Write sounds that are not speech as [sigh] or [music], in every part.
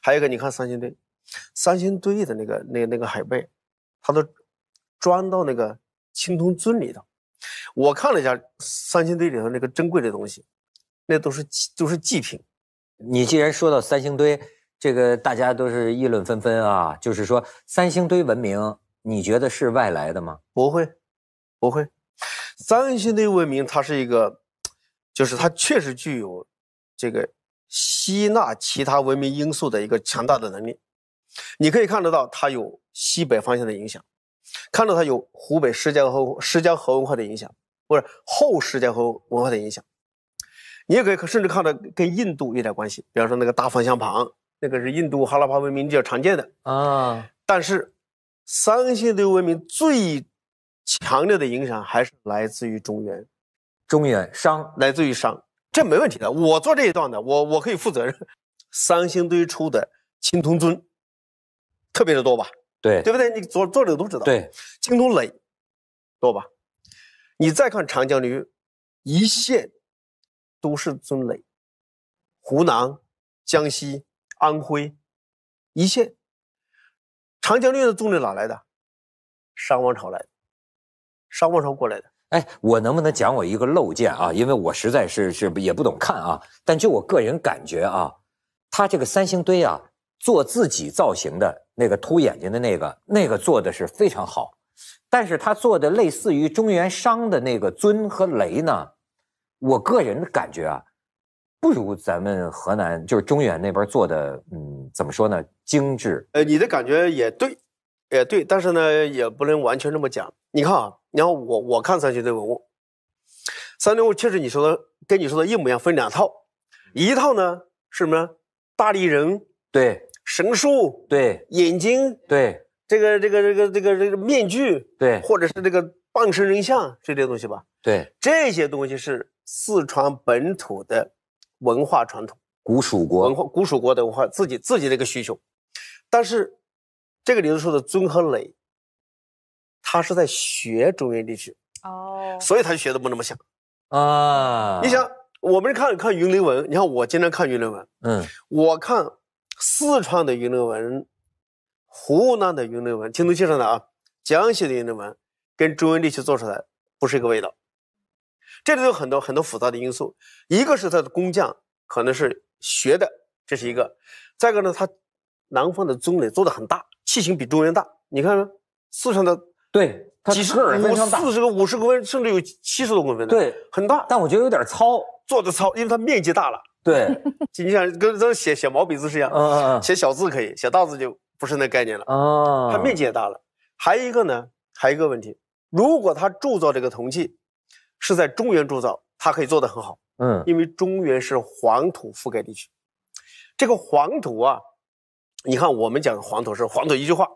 还有一个，你看三星堆，三星堆的那个、那那个海贝，它都装到那个青铜尊里头。我看了一下三星堆里头那个珍贵的东西，那都是都是祭品。你既然说到三星堆，这个大家都是议论纷纷啊，就是说三星堆文明，你觉得是外来的吗？不会，不会。三星堆文明它是一个，就是它确实具有这个。吸纳其他文明因素的一个强大的能力，你可以看得到它有西北方向的影响，看到它有湖北石家河、石家河文化的影响，或者后石家河文化的影响。你也可以甚至看到跟印度有点关系，比方说那个大方向盘，那个是印度哈拉帕文明比较常见的啊。但是，三星堆文明最强烈的影响还是来自于中原，中原商来自于商。这没问题的，我做这一段的，我我可以负责任。三星堆出的青铜尊特别的多吧？对，对不对？你做做者都知道。对，青铜垒多吧？你再看长江流域一线都是尊垒，湖南、江西、安徽一线，长江流域的尊罍哪来的？商王朝来的，商王朝过来的。哎，我能不能讲我一个陋见啊？因为我实在是是也不懂看啊。但就我个人感觉啊，他这个三星堆啊，做自己造型的那个凸眼睛的那个，那个做的是非常好。但是他做的类似于中原商的那个尊和雷呢，我个人的感觉啊，不如咱们河南就是中原那边做的，嗯，怎么说呢？精致。呃，你的感觉也对，也对，但是呢，也不能完全这么讲。你看啊。然后我我看三星堆文物，三星堆确实你说的跟你说的一模一样，分两套，一套呢是什么？大力人，对，神树，对，眼睛，对，这个这个这个这个这个面具，对，或者是这个半身人像，这些东西吧？对，这些东西是四川本土的文化传统，古蜀国文化，古蜀国的文化自己自己的一个需求，但是这个里头说的尊和罍。他是在学中原地区，哦，所以他就学的不那么像，啊，你想我们看看云雷纹，你看我经常看云雷纹，嗯，我看四川的云雷纹，湖南的云雷纹，听都介绍的啊，江西的云雷纹跟中原地区做出来不是一个味道，这里有很多很多复杂的因素，一个是他的工匠可能是学的，这是一个，再一个呢，他南方的棕榈做的很大，器型比中原大，你看四川的。对，它十寸非常大，四十个、五十公分，甚至有七十多公分的，对，很大。但我觉得有点糙，做的糙，因为它面积大了。对，[laughs] 你你想跟这写写毛笔字是一样，写小字可以，写大字就不是那概念了。啊，它面积也大了。还有一个呢，还有一个问题，如果它铸造这个铜器是在中原铸造，它可以做得很好。嗯，因为中原是黄土覆盖地区，这个黄土啊，你看我们讲黄土是黄土一句话，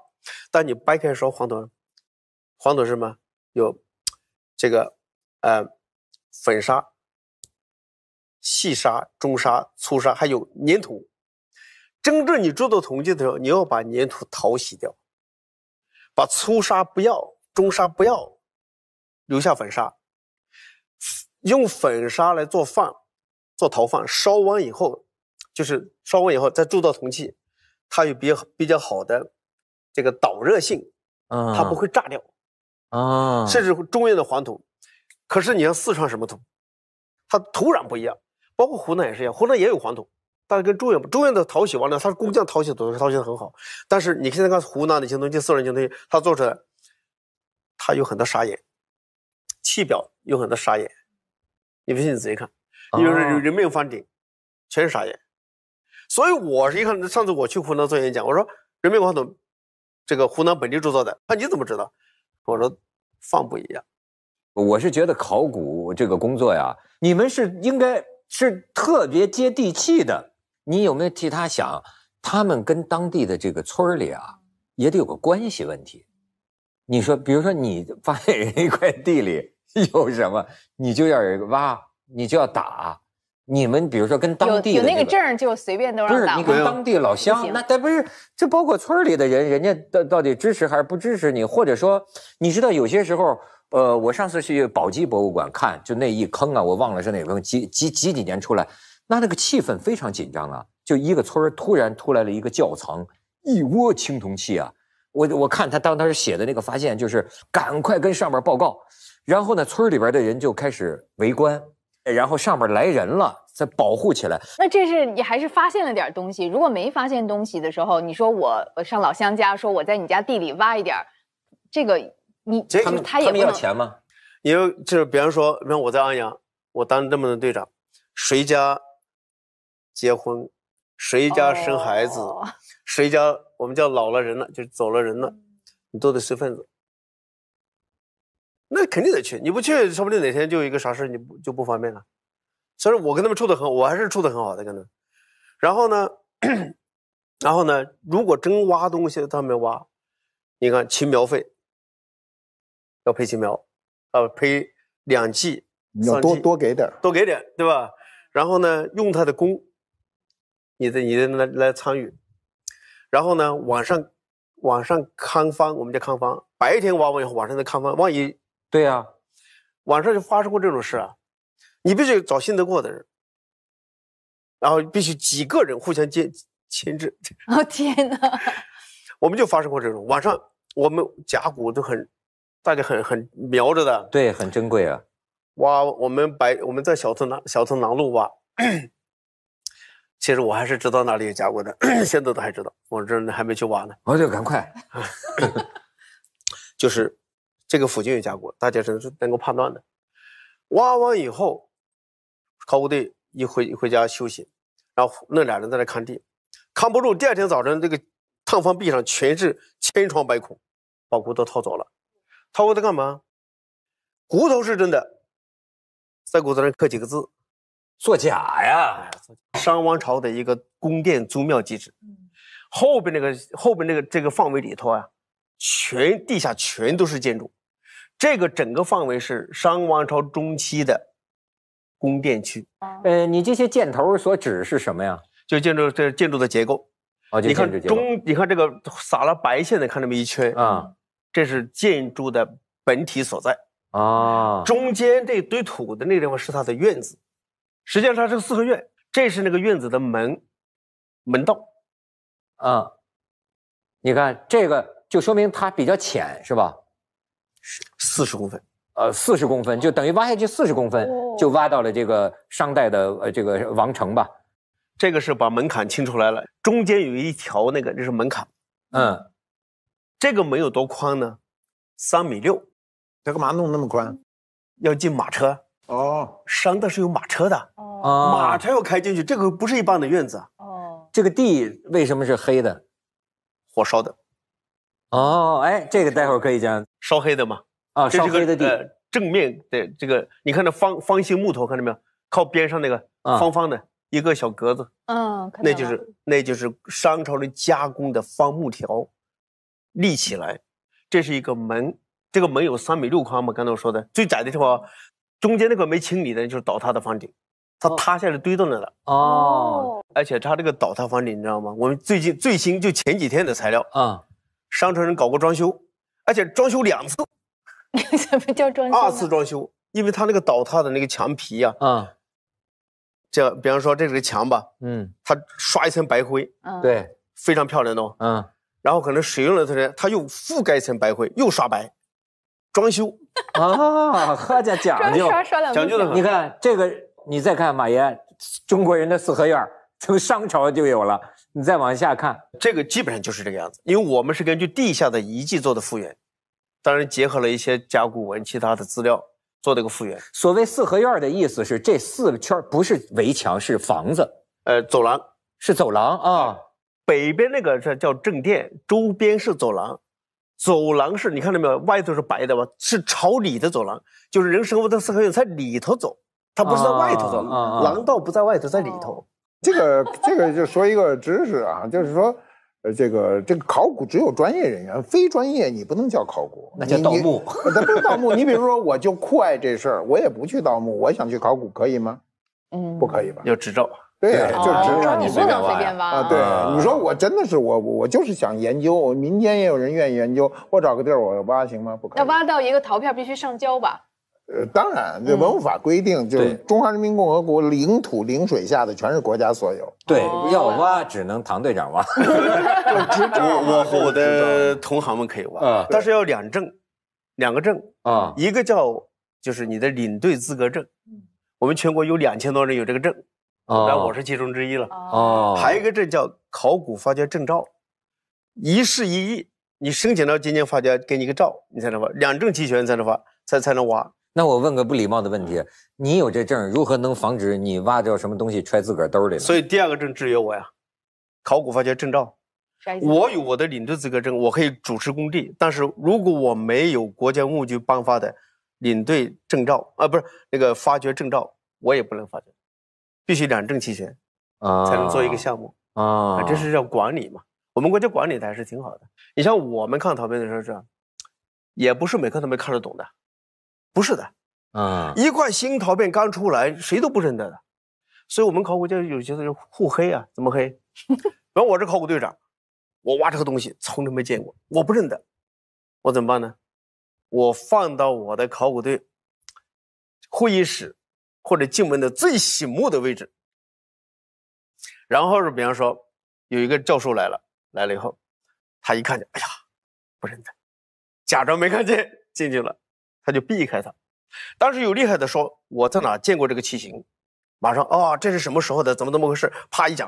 但你掰开说黄土。黄土是什么？有这个，呃，粉砂、细沙、中沙、粗沙，还有粘土。蒸制你铸造铜器的时候，你要把粘土淘洗掉，把粗沙不要，中沙不要，留下粉沙。用粉砂来做饭，做陶饭，烧完以后，就是烧完以后再铸造铜器，它有比较比较好的这个导热性，它不会炸掉。啊，甚至中原的黄土，可是你像四川什么土，它土壤不一样，包括湖南也是一样，湖南也有黄土，但是跟中原不，中原的淘洗完了，它是工匠淘洗土淘洗得很好，但是你现在看湖南的青铜器、四川青铜器，它做出来，它有很多砂岩，器表有很多砂岩，你不信你仔细看，你比如说人面方鼎，全是砂岩，所以我是一看上次我去湖南做演讲，我说人民黄土，这个湖南本地铸造的，那你怎么知道？我说，放不一样。我是觉得考古这个工作呀，你们是应该是特别接地气的。你有没有替他想，他们跟当地的这个村里啊，也得有个关系问题。你说，比如说你发现一块地里有什么，你就要有一个挖，你就要打。你们比如说跟当地有有那个证就随便都让你跟当地老乡那但不是这包括村里的人，人家到到底支持还是不支持你？或者说你知道有些时候，呃，我上次去宝鸡博物馆看，就那一坑啊，我忘了是哪坑，几几几几年出来，那那个气氛非常紧张啊，就一个村突然出来了一个窖藏，一窝青铜器啊，我我看他当时写的那个发现就是赶快跟上边报告，然后呢，村里边的人就开始围观。然后上面来人了，再保护起来。那这是你还是发现了点东西？如果没发现东西的时候，你说我我上老乡家说我在你家地里挖一点，这个你这他他们要钱吗？因为就是，比方说，比方我在安阳，我当这么的队长，谁家结婚，谁家生孩子，谁家我们叫老了人了，就是走了人了，你都得随份子。那肯定得去，你不去，说不定哪天就一个啥事你不就不方便了。所以，我跟他们处的很，我还是处的很好的跟他们。然后呢，然后呢，如果真挖东西，他们挖，你看青苗费，要赔青苗，啊赔两季，要多多给点，多给点，对吧？然后呢，用他的工，你的你的来来参与。然后呢，晚上晚上看方，我们叫看方，白天挖完以后，晚上再看方，万一。对呀，晚上就发生过这种事啊！你必须找信得过的人，然后必须几个人互相监牵制。哦天哪！[laughs] 我们就发生过这种晚上，我们甲骨都很，大家很很瞄着的。对，很珍贵啊！挖我们白我们在小村南小村南路挖，[coughs] 其实我还是知道哪里有甲骨的，现在都还知道，我这还没去挖呢。我就赶快，[coughs] 就是。这个附近有家国，大家是能够判断的。挖完以后，考古队一回回家休息，然后那俩人在那看地，扛不住。第二天早晨，这个探方壁上全是千疮百孔，把骨头掏走了。掏骨头干嘛？骨头是真的，在骨头上刻几个字，作假呀！商王朝的一个宫殿宗庙遗址，后边那个后边那个这个范围里头啊，全地下全都是建筑。这个整个范围是商王朝中期的宫殿区。呃，你这些箭头所指是什么呀？就建筑这建筑的结构。你看中，你看这个撒了白线的，看这么一圈啊，这是建筑的本体所在啊。中间这堆土的那个地方是它的院子，实际上它是四合院。这是那个院子的门门道啊。你看这个，就说明它比较浅，是吧？四十公分，呃，四十公分就等于挖下去四十公分，就挖到了这个商代的呃这个王城吧。这个是把门槛清出来了，中间有一条那个，这是门槛。嗯，这个门有多宽呢？三米六。他干嘛弄那么宽？要进马车。哦，商代是有马车的。哦，马车要开进去，这个不是一般的院子。哦，这个地为什么是黑的？火烧的。哦，哎，这个待会儿可以讲烧黑的嘛？啊，烧黑的地，正面的这个，你看那方方形木头，看到没有？靠边上那个方方的一个小格子，嗯，那就是那就是商朝的加工的方木条，立起来，这是一个门，这个门有三米六宽嘛？刚才我说的最窄的地方，中间那个没清理的，就是倒塌的房顶，它塌下来堆到那了。哦，而且它这个倒塌房顶，你知道吗？我们最近最新就前几天的材料，啊。商城人搞过装修，而且装修两次。什 [laughs] 么叫装修？二次装修，因为他那个倒塌的那个墙皮呀，啊，这比方说这是墙吧，嗯，他刷一层白灰，嗯，对，非常漂亮的哦，嗯，然后可能使用了它呢，他又覆盖一层白灰，又刷白，装修 [laughs] 啊，好讲究，讲究的很。你看这个，你再看马爷，中国人的四合院儿。从商朝就有了，你再往下看，这个基本上就是这个样子。因为我们是根据地下的遗迹做的复原，当然结合了一些甲骨文其他的资料做的一个复原。所谓四合院的意思是，这四个圈不是围墙，是房子，呃，走廊是走廊啊。北边那个是叫正殿，周边是走廊，走廊是你看到没有，外头是白的吧？是朝里的走廊，就是人生活在四合院在里头走，它不是在外头走，廊道不在外头，在里头。这个这个就说一个知识啊，就是说，呃，这个这个考古只有专业人员，非专业你不能叫考古，那叫盗墓。那不是盗墓，你比如说，我就酷爱这事儿，我也不去盗墓，我想去考古，可以吗？嗯，不可以吧？要执照。对，就执照。你不能随便挖啊？对，你说我真的是我我就是想研究，民间也有人愿意研究，我找个地儿我挖行吗？不可以。要挖到一个陶片必须上交吧？呃，当然，这文物法规定，就是中华人民共和国领土领水下的全是国家所有。对，要挖只能唐队长挖。[laughs] 我我和我的同行们可以挖，但是要两证，两个证啊，一个叫就是你的领队资格证，我们全国有两千多人有这个证，那我是其中之一了。哦，还一个证叫考古发掘证照，一事一议，你申请到今年发掘，给你个照，你才能挖，两证齐全才能挖，才才能挖。那我问个不礼貌的问题，你有这证如何能防止你挖着什么东西揣自个儿兜里？所以第二个证制约我呀，考古发掘证照。我有我的领队资格证，我可以主持工地，但是如果我没有国家文物局颁发的领队证照，啊，不是那个发掘证照，我也不能发掘，必须两证齐全啊才能做一个项目啊。这是叫管理嘛，我们国家管理的还是挺好的。你像我们看陶片的时候，是也不是每个都能看得懂的。不是的，啊，一块新陶片刚出来，谁都不认得的，所以我们考古界有些就互黑啊，怎么黑？比 [laughs] 方我是考古队长，我挖这个东西从来没见过，我不认得，我怎么办呢？我放到我的考古队会议室或者进门的最醒目的位置。然后是比方说有一个教授来了，来了以后，他一看见，哎呀，不认得，假装没看见进去了。他就避开他，当时有厉害的说我在哪见过这个器型，马上啊这是什么时候的？怎么怎么回事？啪一讲，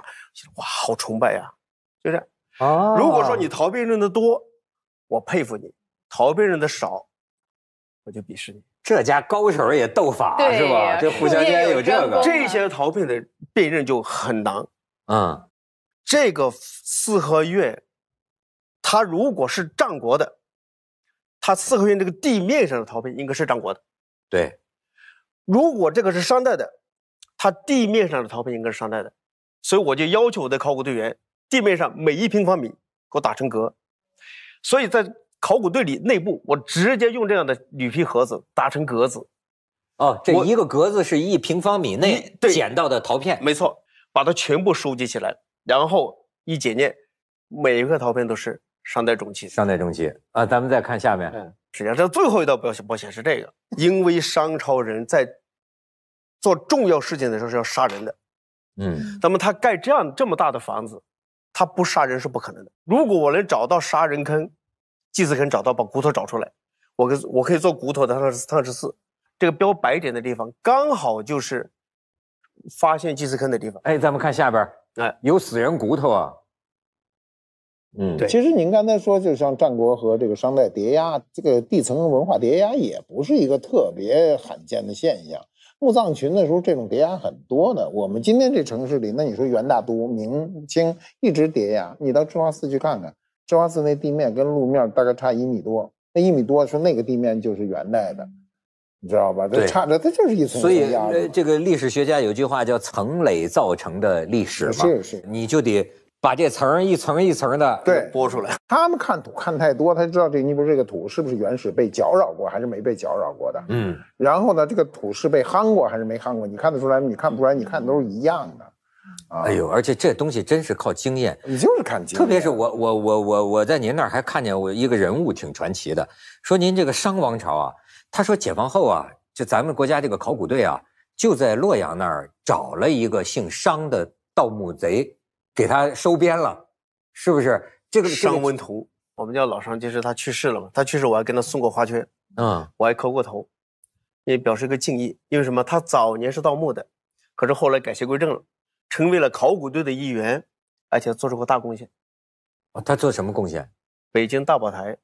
哇，好崇拜呀，就这样。啊。如果说你逃避认的多，我佩服你；逃避认的少，我就鄙视你。这家高手也斗法是吧？这互相之间有这个。这些逃避的辨认就很难，嗯，这个四合院，它如果是战国的。它四合院这个地面上的陶片应该是张国的，对。如果这个是商代的，它地面上的陶片应该是商代的，所以我就要求我的考古队员，地面上每一平方米给我打成格。所以在考古队里内部，我直接用这样的铝皮盒子打成格子。哦，这一个格子是一平方米内捡到的陶片，没错，把它全部收集起来，然后一检验，每一块陶片都是。商代中期，商代中期啊，咱们再看下面。实际上，这最后一道保险保险是这个，因为商朝人在做重要事情的时候是要杀人的。嗯，那么他盖这样这么大的房子，他不杀人是不可能的。如果我能找到杀人坑、祭祀坑，找到把骨头找出来，我可我可以做骨头的碳十四。这个标白点的地方，刚好就是发现祭祀坑的地方。哎，咱们看下边，哎，有死人骨头啊。嗯，对，其实您刚才说，就像战国和这个商代叠压，这个地层文化叠压也不是一个特别罕见的现象。墓葬群那时候这种叠压很多的，我们今天这城市里，那你说元大都、明清一直叠压，你到智化寺去看看，智化寺那地面跟路面大概差一米多，那一米多说那个地面就是元代的，你知道吧？这差着它就是一层所以这个历史学家有句话叫“层累造成的历史”，是是，你就得。把这层一层一层的对剥出来。他们看土看太多，他就知道这尼泊尔这个土是不是原始被搅扰过还是没被搅扰过的。嗯，然后呢，这个土是被夯过还是没夯过？你看得出来吗？你看不出来，你看的都是一样的。哎呦，而且这东西真是靠经验，你就是看经验。特别是我，我，我，我我在您那儿还看见我一个人物挺传奇的，说您这个商王朝啊，他说解放后啊，就咱们国家这个考古队啊，就在洛阳那儿找了一个姓商的盗墓贼。给他收编了，是不是？这个商温图，我们叫老商，就是他去世了嘛。他去世，我还跟他送过花圈，嗯，我还磕过头，也表示一个敬意。因为什么？他早年是盗墓的，可是后来改邪归正了，成为了考古队的一员，而且做出过大贡献。哦，他做什么贡献？北京大宝台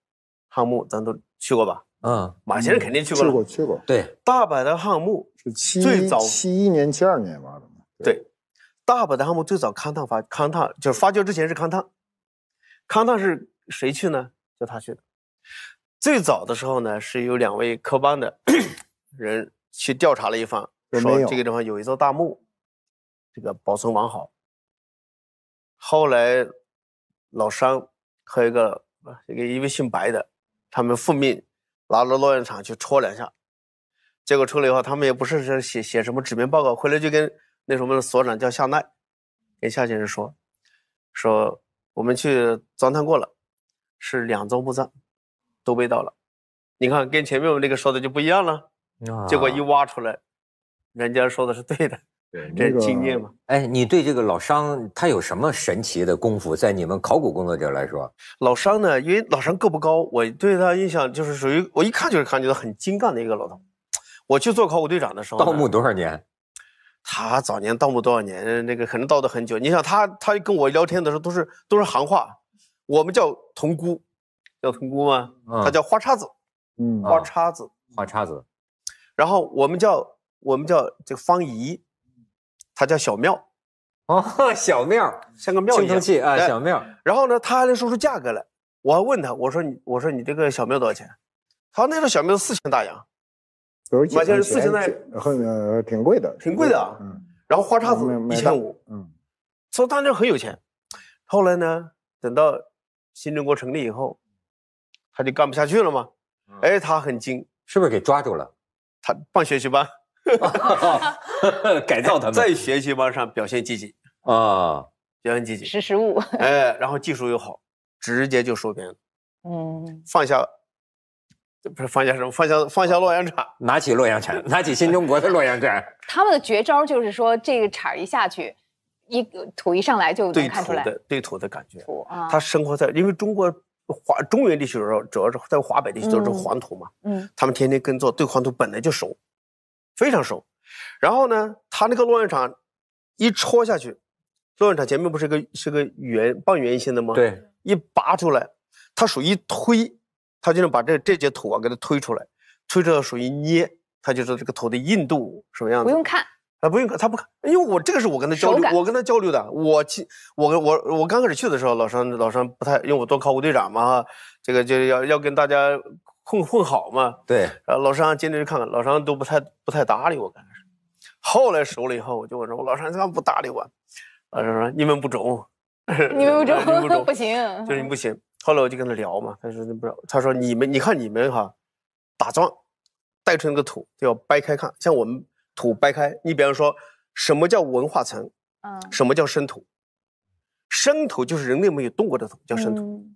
汉墓，咱都去过吧？嗯，马先生肯定去过。去过去过。对，大宝台汉墓是七最早七一年、七二年挖的嘛？对。大本的母最早勘探发勘探，就是发掘之前是勘探，勘探是谁去呢？就他去的。最早的时候呢，是有两位科班的 [coughs] 人去调查了一番，说这个地方有一座大墓，这个保存完好。后来老商和一个一个一位姓白的，他们奉命拿了洛阳铲去戳两下，结果戳了以后，他们也不是写写什么纸面报告，回来就跟。那时我们的所长叫夏奈，跟夏先生说说我们去钻探过了，是两座墓葬，都被盗了。你看跟前面我们那个说的就不一样了。啊，结果一挖出来，人家说的是对的。对，这是经验嘛。哎，你对这个老商他有什么神奇的功夫？在你们考古工作者来说，老商呢，因为老商个不高，我对他印象就是属于我一看就是感觉到很精干的一个老头。我去做考古队长的时候，盗墓多少年？他早年盗墓多少年？那个可能盗的很久。你想他，他跟我聊天的时候都是都是行话。我们叫铜姑，叫铜姑吗？他叫花叉子，嗯，叉子，花叉子。然后我们叫我们叫这个方姨，他叫小庙。哦，小庙，像个庙一样。器啊，小庙。然后呢，他还能说出价格来。我还问他，我说你，我说你这个小庙多少钱？他说那个小庙四千大洋。马先生四千在，很挺贵的，挺贵的。嗯，然后花叉子一千五，嗯，所以他那很有钱。后来呢，等到新中国成立以后，他就干不下去了嘛。哎，他很精，是不是给抓住了？他办学习班 [laughs] [laughs] 改造他们，在学习班上表现积极啊，表现积极，识时务。[laughs] 哎，然后技术又好，直接就收编了。嗯，放下。不是放下什么，放下放下洛阳铲，拿起洛阳铲，拿起新中国的洛阳铲。[laughs] 他们的绝招就是说，这个铲一下去，一土一上来就拔出来对土的，对土的感觉。土啊！他生活在因为中国华中原地区主要主要是在华北地区都是黄土嘛。嗯。他们天天耕作，对黄土本来就熟，非常熟。然后呢，他那个洛阳铲一戳下去，洛阳铲前面不是个是个圆半圆形的吗？对。一拔出来，他于一推。他就能把这这节土啊给它推出来，推出来属于捏，他就是这个土的硬度什么样子。不用看，啊，不用，看，他不，看，因为我这个是我跟他交流，我跟他交流的。我去，我跟我我刚开始去的时候，老商老商不太，因为我做考古队长嘛，这个就要要跟大家混混好嘛。对。然后老商今天去看看，老商都不太不太搭理我刚开始，后来熟了以后，我就问说，我老张怎么不搭理我？老商说，你们不中，你们不中，[laughs] [laughs] 不行，就是你不行。后来我就跟他聊嘛，他说那不是，他说你们你看你们哈，打桩带出那个土就要掰开看，像我们土掰开，你比方说什么叫文化层什么叫生土？生土就是人类没有动过的土，叫生土。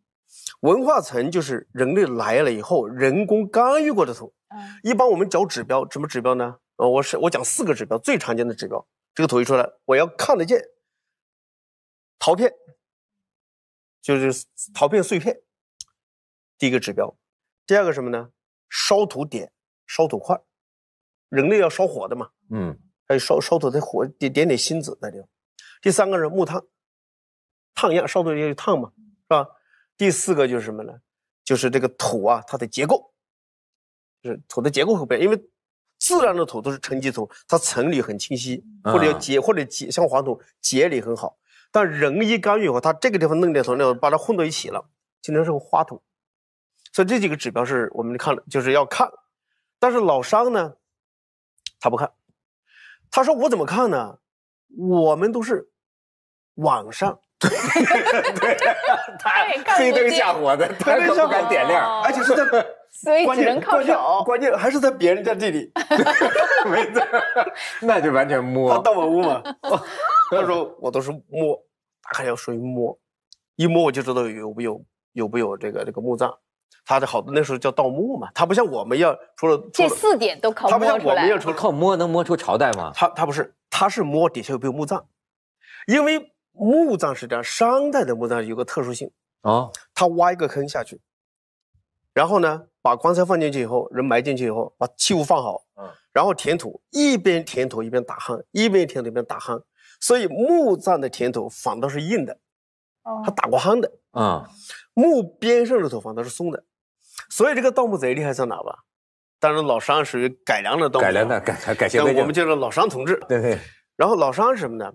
文化层就是人类来了以后人工干预过的土。嗯。一般我们找指标什么指标呢？呃，我是我讲四个指标最常见的指标，这个土一出来我要看得见陶片。就是陶片碎片，第一个指标。第二个什么呢？烧土点、烧土块，人类要烧火的嘛。嗯。还有烧烧土的火点点点星子那里头。第三个是木炭，烫样烧土要有烫嘛，是吧？第四个就是什么呢？就是这个土啊，它的结构，是土的结构会不因为自然的土都是沉积土，它层理很清晰，或者要结或者结像黄土结理很好。但人一干预以后，他这个地方弄点涂料，把它混到一起了，形成是个花筒。所以这几个指标是我们看，就是要看。但是老商呢，他不看。他说我怎么看呢？我们都是网上，[laughs] 对，[laughs] 他黑灯瞎火的，他不敢点亮，而且是在 [laughs] 关键人靠关键还是在别人家地里，没错，那就完全摸。他到我屋不他说我都是摸。打开要属一摸，一摸我就知道有不有，有不有这个这个墓葬。他的好多那时候叫盗墓嘛，他不像我们要了这四点都靠他不像我们要靠摸能摸出朝代吗？他他不是，他是摸底下有没有墓葬，因为墓葬是这样，商代的墓葬有个特殊性啊，他挖一个坑下去，然后呢把棺材放进去以后，人埋进去以后，把器物放好，嗯，然后填土，一边填土一边打夯，一边填土一边打夯。所以墓葬的填土反倒是硬的，哦，它打过夯的啊。墓边上的土反倒是松的，所以这个盗墓贼厉害在哪吧？当然老商属于改良的盗墓贼。改良的改改些。那我们就是老商同志。对对。然后老商是什么呢？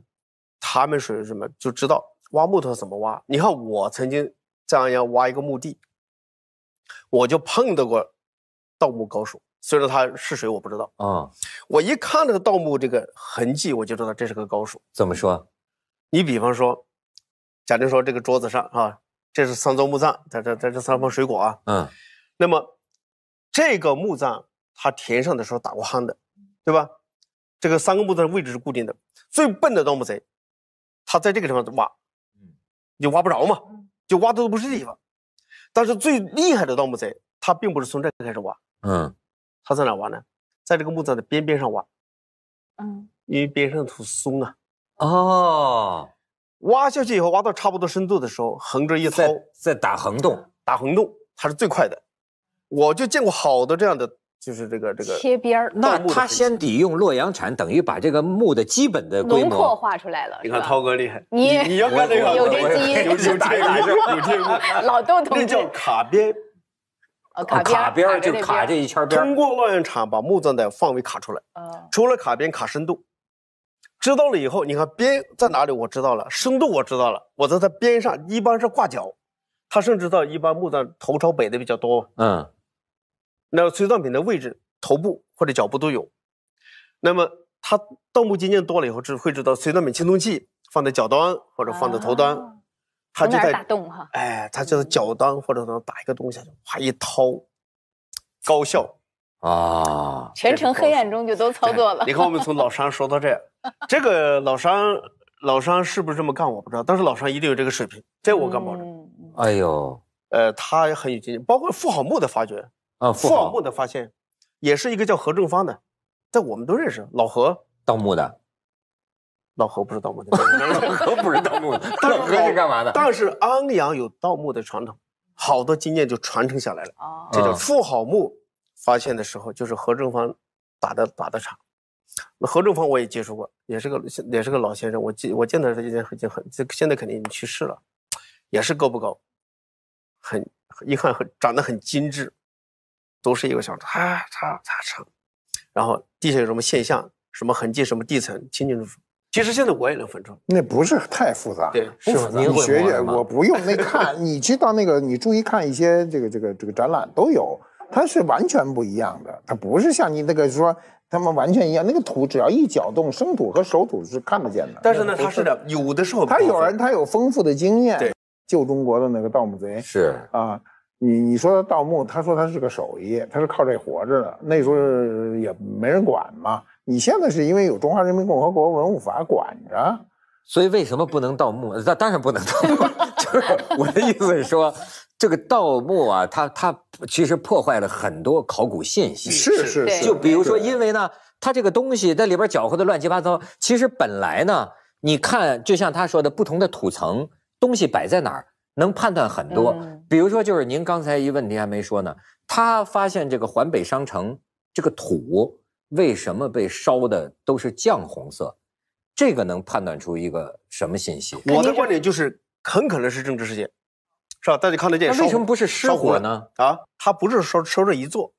他们属于什么？就知道挖木头怎么挖。你看我曾经在安阳挖一个墓地，我就碰到过盗墓高手。虽然他是谁，我不知道啊。我一看这个盗墓这个痕迹，我就知道这是个高手。怎么说？你比方说，假定说这个桌子上啊，这是三座墓葬，在这在这三方水果啊，嗯，那么这个墓葬他填上的时候打过夯的，对吧？这个三个墓葬的位置是固定的。最笨的盗墓贼，他在这个地方挖，嗯，挖不着嘛，就挖的都不是地方。但是最厉害的盗墓贼，他并不是从这开始挖，嗯。他在哪挖呢？在这个墓葬的边边上挖，嗯，因为边上土松啊。哦，挖下去以后，挖到差不多深度的时候，横着一掏。再打横洞，打横洞，它是最快的。我就见过好多这样的，就是这个这个切边。那他先得用洛阳铲，等于把这个墓的基本的规模画出来了。你看涛哥厉害，你你要看这个，有这基因，有这打洛阳铲，老洞同志。那叫卡边。啊，卡边就卡这一圈边。通过烙印厂把墓葬的范围卡出来。除了卡边卡深度，知道了以后，你看边在哪里，我知道了，深度我知道了，我在它边上一般是挂脚。他甚至到一般墓葬头朝北的比较多。嗯，那随葬品的位置，头部或者脚部都有。那么他盗墓经验多了以后，知会知道随葬品青铜器放在脚端或者放在头端。他就在打洞哈，哎，他就是脚蹬或者说么打一个东西，就哇一掏，高效啊，全程黑暗中就都操作了。你看我们 [laughs] 从老商说到这，这个老商老商是不是这么干我不知道，但是老商一定有这个水平，这我敢保证。哎呦，呃，他很有经验，包括富豪墓的发掘啊，富豪墓的发现，也是一个叫何正方的，在我们都认识老何，盗墓的。老何不是盗墓的，[laughs] 老何不是盗墓的。[laughs] 老何是干嘛的？但是安阳有盗墓的传统，好多经验就传承下来了。哦，这叫富好墓发现的时候，就是何正方打的打的场。那何正方我也接触过，也是个也是个老先生。我见我见到他，已经很很就现在肯定已经去世了，也是够不够？很一看很长得很精致，都是一个小叉叉叉叉，然后地下有什么现象、什么痕迹、什么地层，清清楚楚。其实现在我也能分出，那不是太复杂，对，不复杂。你学学，我不用那看，[laughs] 你知道那个，你注意看一些这个这个这个展览都有，它是完全不一样的，它不是像你那个说他们完全一样。那个土只要一搅动，生土和熟土是看得见的。但是呢，他是的，有的时候他有人，他有丰富的经验。对，旧中国的那个盗墓贼是啊，你你说盗墓，他说他是个手艺，他是靠这活着的，那时候也没人管嘛。你现在是因为有《中华人民共和国文物法》管着，所以为什么不能盗墓？那当然不能盗墓。[laughs] 就是我的意思是说，这个盗墓啊，它它其实破坏了很多考古信息。是是是。就比如说，因为呢，它这个东西在里边搅和的乱七八糟，其实本来呢，你看，就像他说的，不同的土层东西摆在哪儿，能判断很多。比如说，就是您刚才一问题还没说呢，他发现这个环北商城这个土。为什么被烧的都是酱红色？这个能判断出一个什么信息？我的观点就是，很可能是政治事件，是吧？大家看得见，为什么不是失火呢？啊，它不是烧烧这一座，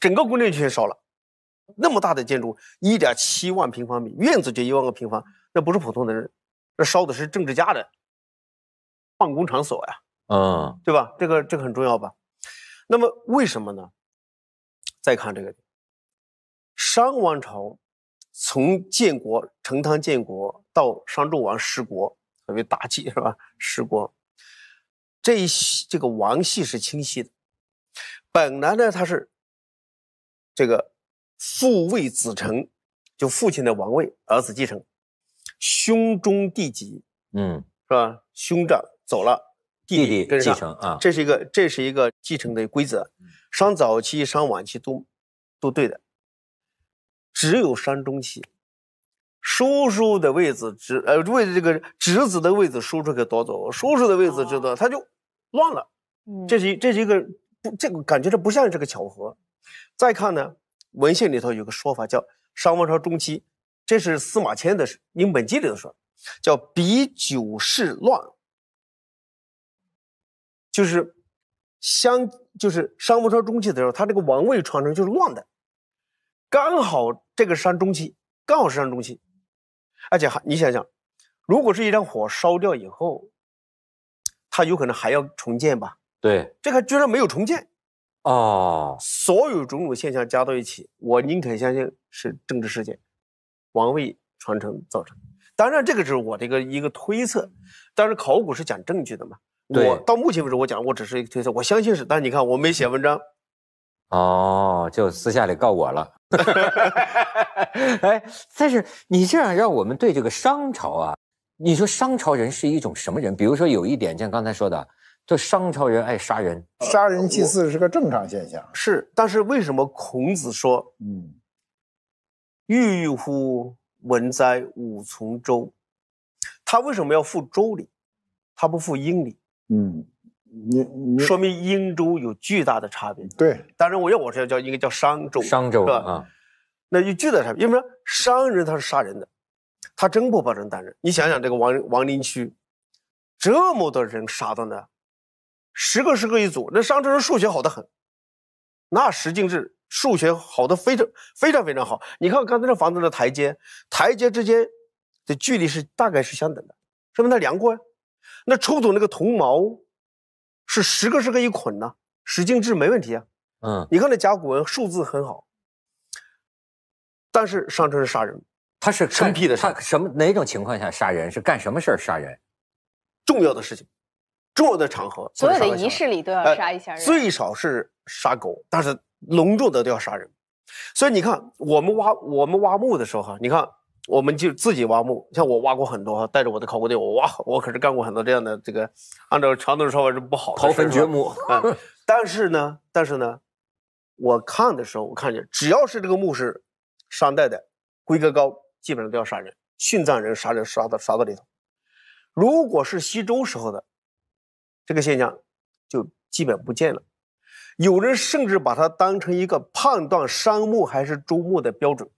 整个宫殿全烧了，那么大的建筑，一点七万平方米，院子就一万个平方，那不是普通的人，那烧的是政治家的办公场所呀。嗯，对吧？这个这个很重要吧？那么为什么呢？再看这个。商王朝从建国成汤建国到商纣王失国，特别大气是吧？失国，这一这个王系是清晰的。本来呢，他是这个父位子承，就父亲的王位儿子继承，兄终弟及，嗯，是吧？兄长走了，弟弟继承啊，这是一个这是一个继承的规则。商早期、商晚期都都对的。只有山中期，叔叔的位子侄呃为这个侄子的位子叔叔给夺走，叔叔的位子知道他就乱了，这是一这是一个不这个感觉这不像是个巧合。再看呢，文献里头有个说法叫商王朝中期，这是司马迁的《史英本纪》里头说，叫比九世乱，就是相就是商王朝中期的时候，他这个王位传承就是乱的。刚好这个山中期，刚好是山中期，而且还你想想，如果是一场火烧掉以后，它有可能还要重建吧？对，这个居然没有重建，哦，所有种种现象加到一起，我宁肯相信是政治事件、王位传承造成。当然，这个是我的一个一个推测，但是考古是讲证据的嘛，我到目前为止，我讲我只是一个推测，我相信是，但是你看我没写文章。哦，就私下里告我了。[laughs] 哎，但是你这样让我们对这个商朝啊，你说商朝人是一种什么人？比如说有一点，像刚才说的，就商朝人爱杀人，杀人祭祀是个正常现象。是，但是为什么孔子说“嗯，郁郁乎文哉，吾从周”，他为什么要负周礼，他不负殷礼？嗯。你说明殷周有巨大的差别。对，当然我要我要叫应该叫商周。商周啊，那有巨大的差别。因为商人他是杀人的，他真不把人当人。你想想这个王王陵区，这么多人杀的呢，十个十个一组。那商州人数学好的很，那十进制数学好的非常非常非常好。你看刚才这房子的台阶，台阶之间的距离是大概是相等的，说明他量过呀。那出土那个铜矛。是十个十个一捆呢，十进制没问题啊。嗯，你看那甲骨文数字很好，但是商朝是杀人，他是生僻的。他什么哪种情况下杀人？是干什么事儿杀人？重要的事情，重要的场合，所有的仪式里都要杀一下人。最少是杀狗，但是隆重的都要杀人。所以你看，我们挖我们挖墓的时候哈，你看。我们就自己挖墓，像我挖过很多哈，带着我的考古队，我挖，我可是干过很多这样的这个。按照传统说法是不好。刨坟掘墓啊，但是呢，但是呢，我看的时候，我看见只要是这个墓是商代的，规格高，基本上都要杀人殉葬人，杀人杀到杀到里头。如果是西周时候的，这个现象就基本不见了。有人甚至把它当成一个判断商墓还是周墓的标准。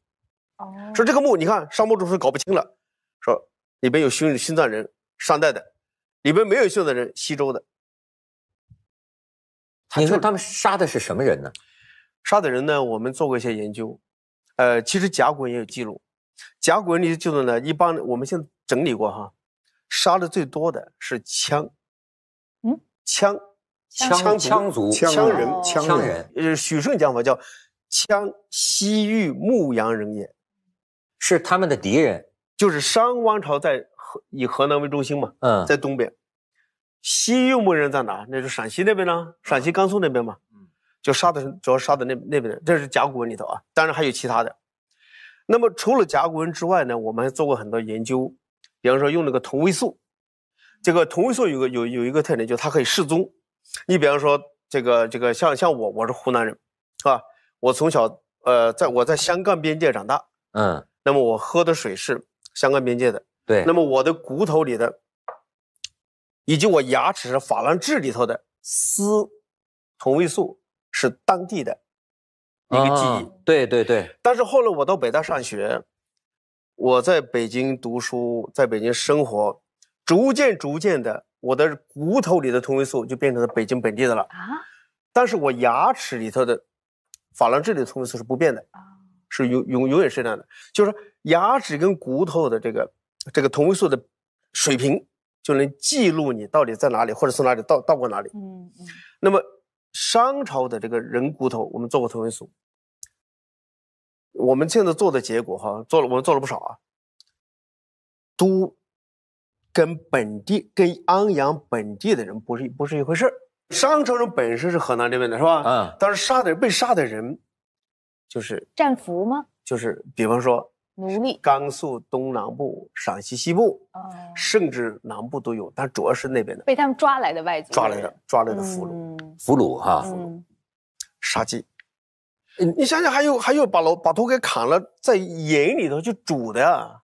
说这个墓，你看商墓主是搞不清了。说里边有殉殉葬人商代的，里边没有殉葬人西周的。你说他们杀的是什么人呢？杀的人呢？我们做过一些研究，呃，其实甲骨文也有记录。甲骨文里记录呢，一般我们现在整理过哈，杀的最多的是羌。嗯，羌，羌族，羌人，羌人。呃，许慎讲法叫羌，西域牧羊人也。是他们的敌人，就是商王朝在河以河南为中心嘛，嗯，在东边，西域牧人在哪？那是陕西那边呢，陕西甘肃那边嘛，嗯，就杀的，主要杀的那那边的，这是甲骨文里头啊，当然还有其他的。那么除了甲骨文之外呢，我们还做过很多研究，比方说用那个同位素，这个同位素有个有有一个特点，就是它可以示踪。你比方说这个这个像像我我是湖南人，是吧？我从小呃，在我在香港边界长大，嗯。那么我喝的水是相关边界的，对。那么我的骨头里的，以及我牙齿珐琅质里头的锶同位素是当地的一个记忆，对对对。但是后来我到北大上学，我在北京读书，在北京生活，逐渐逐渐的，我的骨头里的同位素就变成了北京本地的了啊。但是我牙齿里头的珐琅质里的同位素是不变的啊。是永永永远是这样的，就是说牙齿跟骨头的这个这个同位素的水平，就能记录你到底在哪里，或者从哪里到到过哪里。嗯嗯。那么商朝的这个人骨头，我们做过同位素，我们现在做的结果哈，做了我们做了不少啊，都跟本地跟安阳本地的人不是不是一回事商朝人本身是河南这边的是吧？嗯。但是杀的人被杀的人。就是战俘吗？就是，比方说奴隶，甘肃东南部、陕西西部甚至南部都有，但主要是那边的被他们抓来的外族，抓来的抓来的俘虏，俘虏哈，俘虏杀鸡。你想想，还有还有把头把头给砍了，在盐里头去煮的。